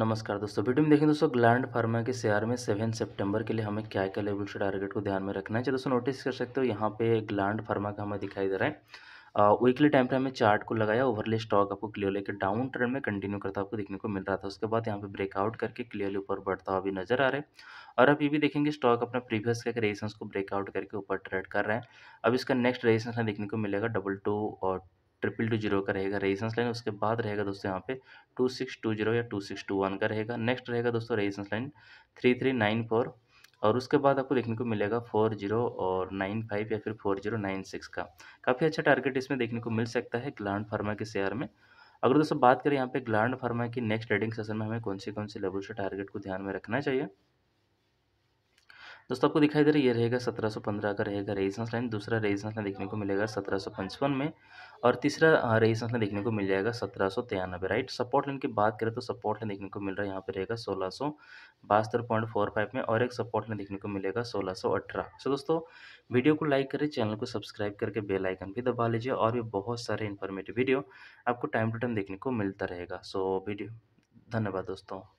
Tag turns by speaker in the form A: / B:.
A: नमस्कार दोस्तों वीडियो में देखें दोस्तों ग्लैंड फार्मा के शेयर में सेवन सितंबर के लिए हमें क्या क्या लेवल से टारगेट को ध्यान में रखना है चलो दोस्तों नोटिस कर सकते हो यहाँ पे ग्लैंड फार्मा का हमें दिखाई दे रहा है वीकली टाइम पर हमें चार्ट को लगाया ओवरली स्टॉक आपको क्लियर लेकर डाउन ट्रेंड में कंटिन्यू करता आपको देखने को मिल रहा था उसके बाद यहाँ पे ब्रेकआउट करके क्लियरली ऊपर बढ़ता हुआ भी नजर आ रहा है और अब ये भी देखेंगे स्टॉक अपना प्रीवियस का रेजिस्टेंस को ब्रेकआउट करके ऊपर ट्रेड कर रहे हैं अब इसका नेक्स्ट रेजिस्टेंस हमें देखने को मिलेगा डबल टू और इक्वल टू जीरो का रहेगा रेजिस्टेंस लाइन उसके बाद रहेगा दोस्तों यहाँ पे टू सिक्स टू जीरो या टू सिक्स टू वन का रहेगा नेक्स्ट रहेगा दोस्तों resistance line three three nine four और उसके बाद आपको देखने को मिलेगा फोर जीरो और नाइन फाइव या फिर फोर जीरो नाइन सिक्स का काफ़ी अच्छा टारगेट इसमें देखने को मिल सकता है ग्लांड फार्मा के शेयर में अगर दोस्तों बात करें यहाँ पे ग्लांड फार्मा की नेक्स्ट ट्रेडिंग सेशन में हमें कौन से कौन से लेवल से टारगेट को ध्यान में रखना चाहिए दोस्तों आपको दिखाई दे रहा है ये रहेगा सत्रह सौ पंद्रह का रहेगा रेजिस्टेंस लाइन दूसरा रेजिस्टेंस लाइन देखने को मिलेगा सत्रह सौ पचपन में और तीसरा रेजिस्टेंस लाइन देखने को मिल जाएगा सत्रह सौ तिरानबे राइट सपोर्ट लाइन की बात करें तो सपोर्ट लाइन देखने को मिल रहा है यहाँ पर रहेगा सोलह सौ बासतर पॉइंट फोर फाइव में और एक सपोर्ट लाइन देखने को मिलेगा सोलह सौ अठारह सो दोस्तों वीडियो को लाइक करें चैनल को सब्सक्राइब करके बेल आइकन भी दबा लीजिए और भी बहुत सारे इन्फॉर्मेटिव वीडियो आपको टाइम टू टाइम देखने को मिलता रहेगा सो वीडियो धन्यवाद दोस्तों